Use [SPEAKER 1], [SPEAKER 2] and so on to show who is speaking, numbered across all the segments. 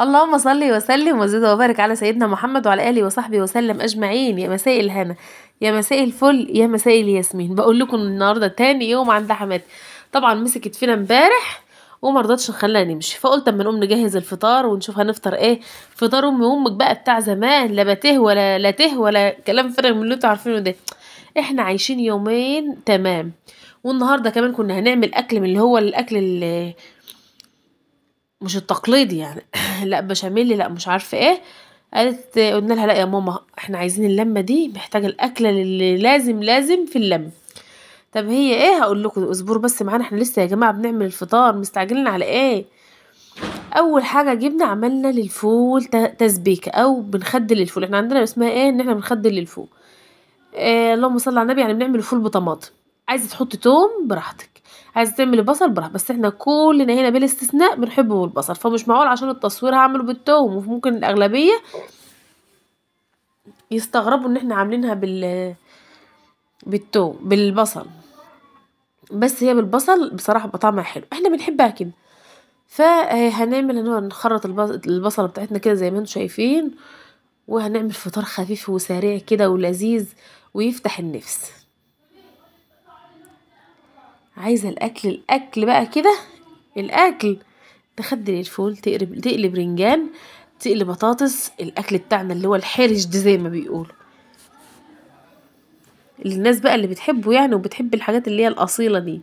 [SPEAKER 1] اللهم صل وسلم وزد وبارك على سيدنا محمد وعلى اله وصحبه وسلم اجمعين يا مساء الهنا يا مساء الفل يا مساء الياسمين بقول لكم النهارده تاني يوم عند حماتي طبعا مسكت فينا امبارح وما رضتش نخليها نمشي فقلت اما نقوم نجهز الفطار ونشوف هنفطر ايه فطار امي وامك بقى بتاع زمان لا بته ولا لا ته ولا كلام فارغ من اللي انتوا عارفينه ده احنا عايشين يومين تمام والنهارده كمان كنا هنعمل اكل من اللي هو الاكل اللي مش التقليدي يعني لا بشاميل لا مش عارفه ايه قالت قلنا لها لا يا ماما احنا عايزين اللمه دي محتاجه الاكله اللي لازم لازم في اللم طب هي ايه هقول لكم اصبروا بس معانا احنا لسه يا جماعه بنعمل الفطار مستعجلين على ايه اول حاجه جبنا عملنا للفول تسبيكه او بنخدل الفول احنا عندنا اسمها ايه ان احنا بنخدل الفول آه، اللهم صل على النبي يعني بنعمل فول بطماطم عايزه تحط توم براحتك عايزه تعملي بصل براحتك بس احنا كلنا هنا بالاستثناء بنحب البصل فمش معقول عشان التصوير هعمله بالتوم وممكن الاغلبيه يستغربوا ان احنا عاملينها بال بالتوم بالبصل بس هي بالبصل بصراحه طعمها حلو احنا بنحبها كده فهنعمل هنقعد نخرط البصله بتاعتنا كده زي ما انتم شايفين وهنعمل فطار خفيف وسريع كده ولذيذ ويفتح النفس عايزة الأكل الأكل بقى كده الأكل تخدل الفول تقلب تقلب رنجان تقلب بطاطس الأكل بتاعنا اللي هو الحرش ده زي ما بيقولوا الناس بقى اللي بتحبه يعني وبتحب الحاجات اللي هي الأصيلة دي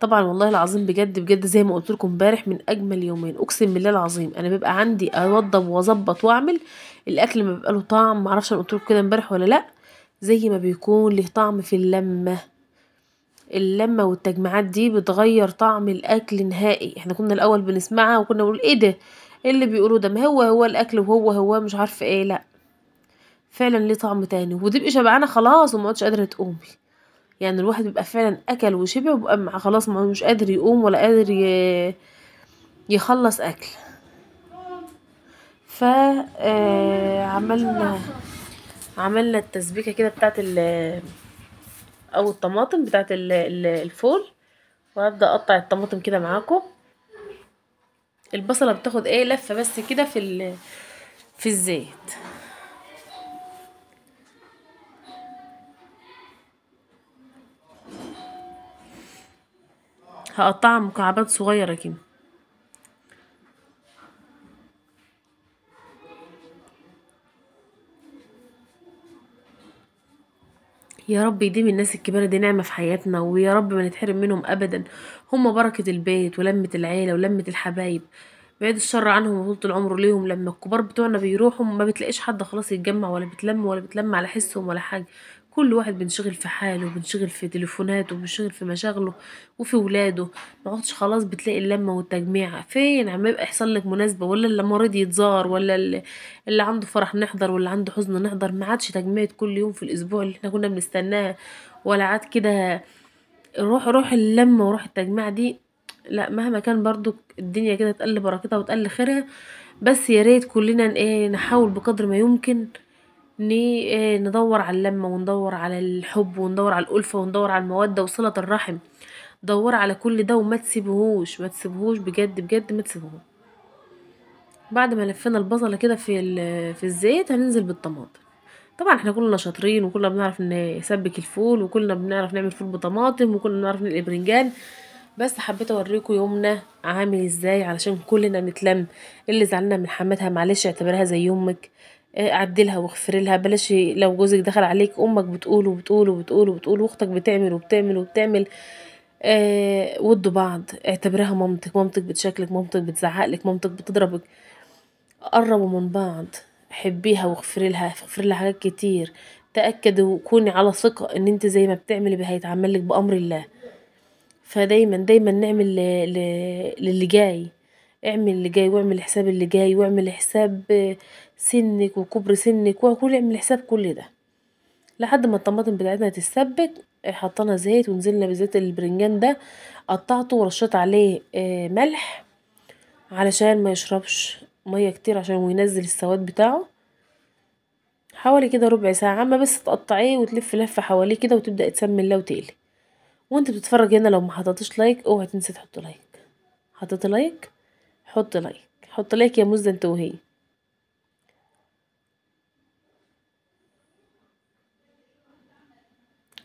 [SPEAKER 1] طبعا والله العظيم بجد بجد زي ما قلت لكم امبارح من اجمل يومين اقسم بالله العظيم انا بيبقى عندي اوضب واظبط واعمل الاكل ما بيبقى له طعم معرفش انا قلت لكم كده امبارح ولا لا زي ما بيكون له طعم في اللمه اللمة والتجمعات دي بتغير طعم الأكل نهائي احنا كنا الأول بنسمعها وكنا بنقول ايه ده ايه اللي بيقولوه ده ما هو هو الأكل وهو هو مش عارفة ايه لأ فعلا ليه طعم تاني وتبقي شبعانة خلاص ومقعدش قادرة تقومي يعني الواحد بيبقى فعلا أكل وشبع وبقى خلاص مش قادر يقوم ولا قادر ي... يخلص أكل ف آه، عملنا عملنا التسبيكه كده بتاعت ال او الطماطم بتاعت الفول وهبدا اقطع الطماطم كده معاكم البصله بتاخد ايه لفه بس كده في في الزيت هقطعها مكعبات صغيره كده يا رب يديم الناس الكبيرة دي نعمة في حياتنا ويا رب ما نتحرم منهم أبدا هم بركة البيت ولمة العيلة ولمة الحبايب بعيد الشر عنهم وطولة العمر ليهم لما الكبار بتوعنا بيروحوا ما بتلاقيش حد خلاص يتجمع ولا بتلم ولا بتلم على حسهم ولا حاجة كل واحد بنشغل في حاله بنشغل في تليفوناته بنشغل في مشاغله وفي ولاده ما عدتش خلاص بتلاقي اللمه والتجميع فين عم يبقى يحصل لك مناسبه ولا اللي مريض يتزار ولا اللي عنده فرح نحضر ولا عنده حزن نحضر ما عادش تجميع كل يوم في الاسبوع اللي احنا كنا بنستناها ولا عاد كده روح روح اللمه وروح التجميع دي لا مهما كان برضو الدنيا كده تقل بركتها وتقل خيرها بس يا ريت كلنا ايه نحاول بقدر ما يمكن آه، ندور على اللمة وندور على الحب وندور على الألفة وندور على المودة وصلة الرحم دور على كل ده وما تسيبهوش ما تسيبهوش بجد بجد ما تسيبهوش بعد ما لفينا البصلة كده في في الزيت هننزل بالطماطم طبعا احنا كلنا شاطرين وكلنا بنعرف نسبك الفول وكلنا بنعرف نعمل فول بطماطم وكلنا بنعرف نقلي برنجان بس حبيت اوريكم يومنا عامل ازاي علشان كلنا نتلم اللي زعلنا من حماتها معلش اعتبرها زي يومك عدلها واغفر لها بلاش لو جوزك دخل عليك امك بتقول وبتقول وبتقول وبتقول واختك بتعمل وبتعمل وبتعمل آه ودوا بعض اعتبرها مامتك مامتك بتشكلك مامتك بتزعقلك مامتك بتضربك قربوا من بعض حبيها واغفري لها اغفر لها حاجات كتير تأكد وكوني على ثقة ان انت زي ما بتعملي هيتعمل لك بأمر الله فدايما دايما نعمل للي جاي اعمل اللي جاي واعمل حساب اللي جاي واعمل حساب سنك وكبر سنك وكل اعمل حساب كل ده لحد ما الطماطم بتاعتنا تتثبت حطينا زيت ونزلنا بزيت البرنجان ده قطعته ورشيت عليه آه، ملح علشان ما يشربش ميه كتير عشان ينزل السواد بتاعه حوالي كده ربع ساعه اما بس تقطعيه وتلف لفه حواليه كده وتبدا تسمي الله تقلي وانت بتتفرج هنا لو ما حطيتش لايك اوعى تنسى تحط لايك حطيت لايك حط لايك حط لايك يا مزة انت وهي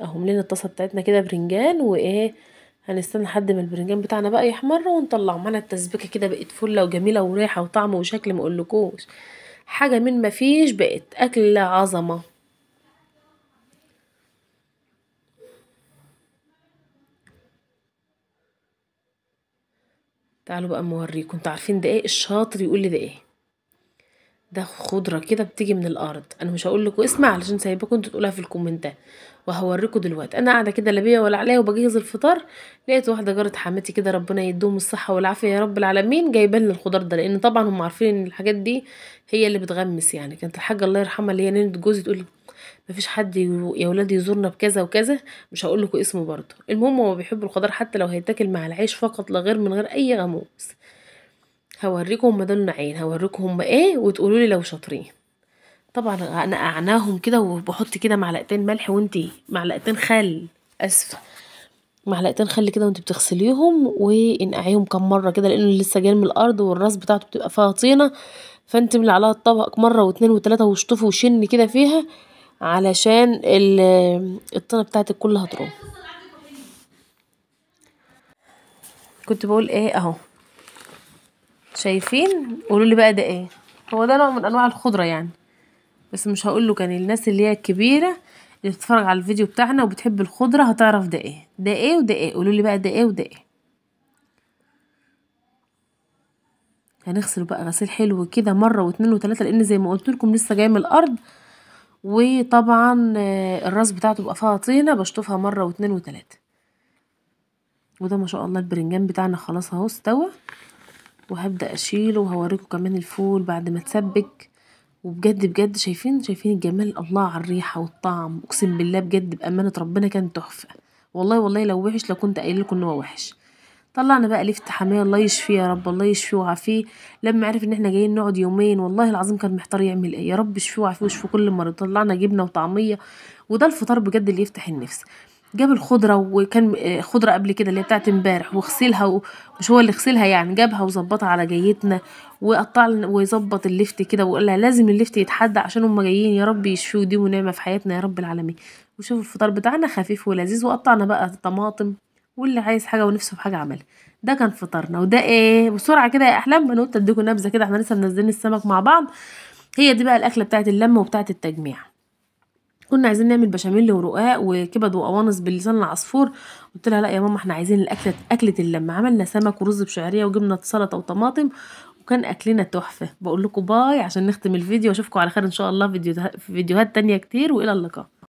[SPEAKER 1] اهو ملينا الطاسه بتاعتنا كده برنجان وايه هنستنى لحد ما البرنجان بتاعنا بقى يحمر ونطلعه معانا التسبيكه كده بقت فله وجميله وريحه وطعم وشكل ما اقولكوش حاجه من مفيش بقت اكل عظمه تعالوا بقى موريكم انتوا عارفين ده ايه الشاطر يقول لي ده ايه ده خضره كده بتيجي من الارض انا مش هقول لكم اسمع علشان سايباكم انتوا تقولها في الكومنتات وهوريكم دلوقتي انا قاعده كده لا بيا ولا عليا وبجهز الفطار لقيت واحده جاره حماتي كده ربنا يديهم الصحه والعافيه يا رب العالمين جايبه لنا الخضار ده لان طبعا هم عارفين ان الحاجات دي هي اللي بتغمس يعني كانت الحاجه الله يرحمها اللي هي نند جوزي تقول مفيش حد يا ولادي يزورنا بكذا وكذا مش هقول لكم اسمه برضه المهم هو بيحب الخضار حتى لو هيتاكل مع العيش فقط لا غير من غير اي غموس هوريكم هما دول نوعين هوريكم هما ايه وتقولوا لي لو شاطرين طبعا انا اعناهم كده وبحط كده معلقتين ملح وانت معلقتين خل اسفه معلقتين خل كده وانت بتغسليهم وانقعيهم كم مره كده لانه لسه جاي من الارض والراس بتاعته بتبقى فيها طينه فانت ملي عليها الطبق مره واتنين وتلاته وشطفي وشني كده فيها علشان الطينه بتاعتك كلها تروح كنت بقول ايه اهو شايفين قولوا لي بقى ده ايه هو ده نوع من انواع الخضره يعني بس مش هقول له كان الناس اللي هي الكبيره اللي بتتفرج على الفيديو بتاعنا وبتحب الخضره هتعرف ده ايه ده ايه وده ايه قولوا لي بقى ده ايه وده ايه هنغسله بقى غسيل حلو كده مره واتنين وتلاته لان زي ما قلت لكم لسه جاي من الارض وطبعا آه، الراس بتاعته بقى فيها طينه بشطفها مره واتنين وتلاته وده ما شاء الله البرنجان بتاعنا خلاص اهو استوى وهبدأ اشيله وهوريكم كمان الفول بعد ما اتسبك وبجد بجد شايفين شايفين الجمال الله على الريحه والطعم اقسم بالله بجد بامانه ربنا كان تحفه والله والله لو وحش لو كنت قايل لكم ان هو وحش طلعنا بقى لفت حماه الله يشفيه يا رب الله يشفيه وعافيه لما عرف ان احنا جايين نقعد يومين والله العظيم كان محتار يعمل ايه يا رب اشفيه وعافيه واشفيه كل مره طلعنا جبنه وطعميه وده الفطار بجد اللي يفتح النفس جاب الخضره وكان آه، خضره قبل كده اللي هي بتاعت امبارح وغسلها مش هو اللي غسلها يعني جابها وظبطها على جيتنا وقطع ويظبط اللفت كده وقال لها لازم اللفت يتحدى عشان هم جايين يا رب يشفوا دي ونعمه في حياتنا يا رب العالمين وشوفوا الفطار بتاعنا خفيف ولذيذ وقطعنا بقى طماطم واللي عايز حاجه ونفسه في حاجه عملها ده كان فطارنا وده ايه بسرعه كده يا احلام انا قلت اديكم نبذه كده احنا لسه منزلين السمك مع بعض هي دي بقى الاكله بتاعت اللمه وبتاعت التجميع كنا عايزين نعمل بشاميل ورقاق وكبد وقوانص بلسان العصفور قلت لها لا يا ماما احنا عايزين الاكله اكله اللمه عملنا سمك ورز بشعريه وجبنه سلطه وطماطم وكان اكلنا تحفه بقول لكم باي عشان نختم الفيديو واشوفكم على خير ان شاء الله في فيديوهات تانية كتير والى اللقاء